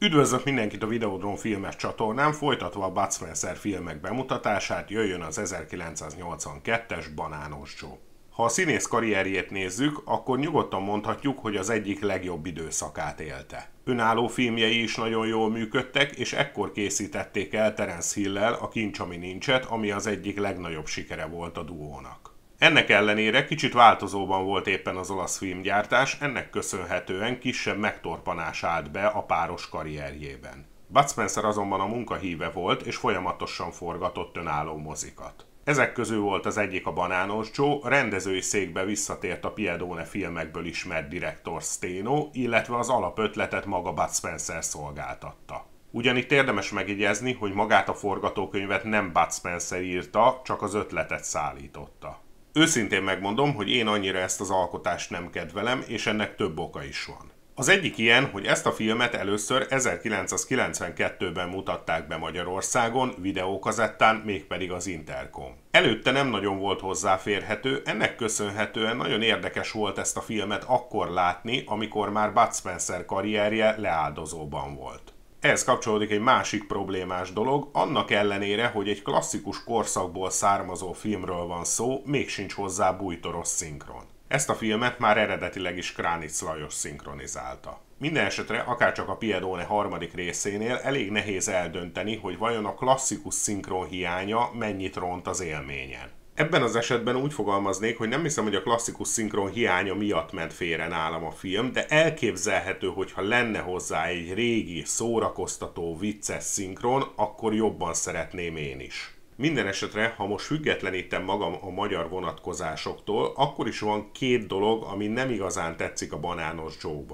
Üdvözlök mindenkit a Videodrom filmes csatornán, folytatva a Bud Spencer filmek bemutatását, jöjjön az 1982-es Banános Joe. Ha a színész karrierjét nézzük, akkor nyugodtan mondhatjuk, hogy az egyik legjobb időszakát élte. Önálló filmjei is nagyon jól működtek, és ekkor készítették el Terence Hill-el a Kincs, ami nincset, ami az egyik legnagyobb sikere volt a duónak. Ennek ellenére kicsit változóban volt éppen az olasz filmgyártás, ennek köszönhetően kisebb megtorpanás állt be a páros karrierjében. Bud Spencer azonban a munkahíve volt, és folyamatosan forgatott önálló mozikat. Ezek közül volt az egyik a Banános Joe, a rendezői székbe visszatért a Piedone filmekből ismert direktor Steno, illetve az alapötletet maga Bud Spencer szolgáltatta. Ugyanitt érdemes megjegyezni, hogy magát a forgatókönyvet nem Bud Spencer írta, csak az ötletet szállította. Őszintén megmondom, hogy én annyira ezt az alkotást nem kedvelem, és ennek több oka is van. Az egyik ilyen, hogy ezt a filmet először 1992-ben mutatták be Magyarországon videókazettán, mégpedig az Intercom. Előtte nem nagyon volt hozzáférhető, ennek köszönhetően nagyon érdekes volt ezt a filmet akkor látni, amikor már Bud Spencer karrierje leáldozóban volt ez kapcsolódik egy másik problémás dolog, annak ellenére, hogy egy klasszikus korszakból származó filmről van szó, még sincs hozzá bújtoros szinkron. Ezt a filmet már eredetileg is Kránic Lajos szinkronizálta. Minden esetre, akárcsak a Piedone harmadik részénél elég nehéz eldönteni, hogy vajon a klasszikus szinkron hiánya mennyit ront az élményen. Ebben az esetben úgy fogalmaznék, hogy nem hiszem, hogy a klasszikus szinkron hiánya miatt ment félre nálam a film, de elképzelhető, hogyha lenne hozzá egy régi, szórakoztató, vicces szinkron, akkor jobban szeretném én is. Minden esetre, ha most függetlenítem magam a magyar vonatkozásoktól, akkor is van két dolog, ami nem igazán tetszik a banános joe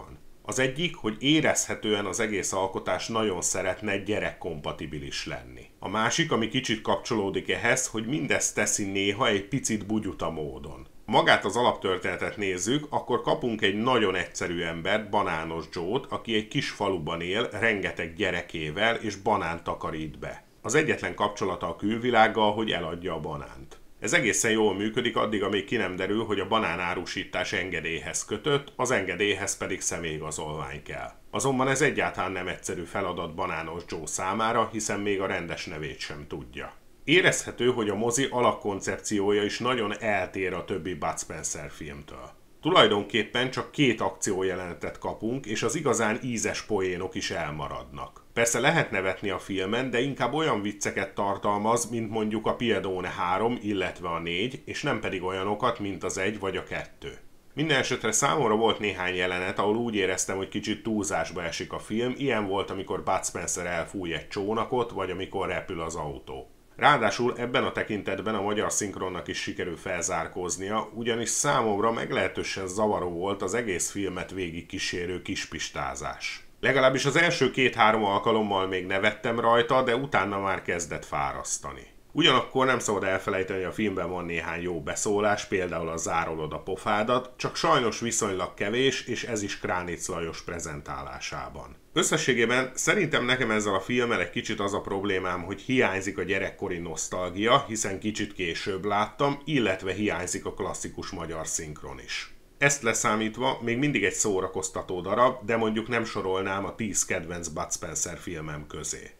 az egyik, hogy érezhetően az egész alkotás nagyon szeretne gyerekkompatibilis lenni. A másik, ami kicsit kapcsolódik ehhez, hogy mindezt teszi néha egy picit bugyuta módon. Magát az alaptörténetet nézzük, akkor kapunk egy nagyon egyszerű embert, Banános Jót, aki egy kis faluban él, rengeteg gyerekével és banán takarít be. Az egyetlen kapcsolata a külvilággal, hogy eladja a banánt. Ez egészen jól működik addig, amíg ki nem derül, hogy a banánárusítás engedélyhez kötött, az engedélyhez pedig személyigazolvány kell. Azonban ez egyáltalán nem egyszerű feladat banános Joe számára, hiszen még a rendes nevét sem tudja. Érezhető, hogy a mozi alakkoncepciója is nagyon eltér a többi Bud Spencer filmtől. Tulajdonképpen csak két akciójelenetet kapunk, és az igazán ízes poénok is elmaradnak. Persze lehet nevetni a filmen, de inkább olyan vicceket tartalmaz, mint mondjuk a Piedone 3, illetve a 4, és nem pedig olyanokat, mint az 1 vagy a 2. Minden esetre számomra volt néhány jelenet, ahol úgy éreztem, hogy kicsit túlzásba esik a film, ilyen volt, amikor Bud Spencer elfúj egy csónakot, vagy amikor repül az autó. Ráadásul ebben a tekintetben a magyar szinkronnak is sikerül felzárkóznia, ugyanis számomra meglehetősen zavaró volt az egész filmet végig kísérő kispistázás. Legalábbis az első két-három alkalommal még nevettem rajta, de utána már kezdett fárasztani. Ugyanakkor nem szabad elfelejteni, hogy a filmben van néhány jó beszólás, például a zárolod a pofádat, csak sajnos viszonylag kevés, és ez is Kránic Lajos prezentálásában. Összességében szerintem nekem ezzel a filmmel egy kicsit az a problémám, hogy hiányzik a gyerekkori nosztalgia, hiszen kicsit később láttam, illetve hiányzik a klasszikus magyar szinkron is. Ezt leszámítva még mindig egy szórakoztató darab, de mondjuk nem sorolnám a 10 kedvenc Bud Spencer filmem közé.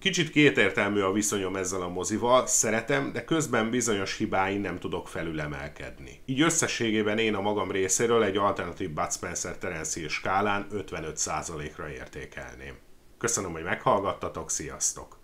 Kicsit kétértelmű a viszonyom ezzel a mozival, szeretem, de közben bizonyos hibáin nem tudok felülemelkedni. Így összességében én a magam részéről egy alternatív Bud Spencer Terence skálán 55%-ra értékelném. Köszönöm, hogy meghallgattatok, sziasztok!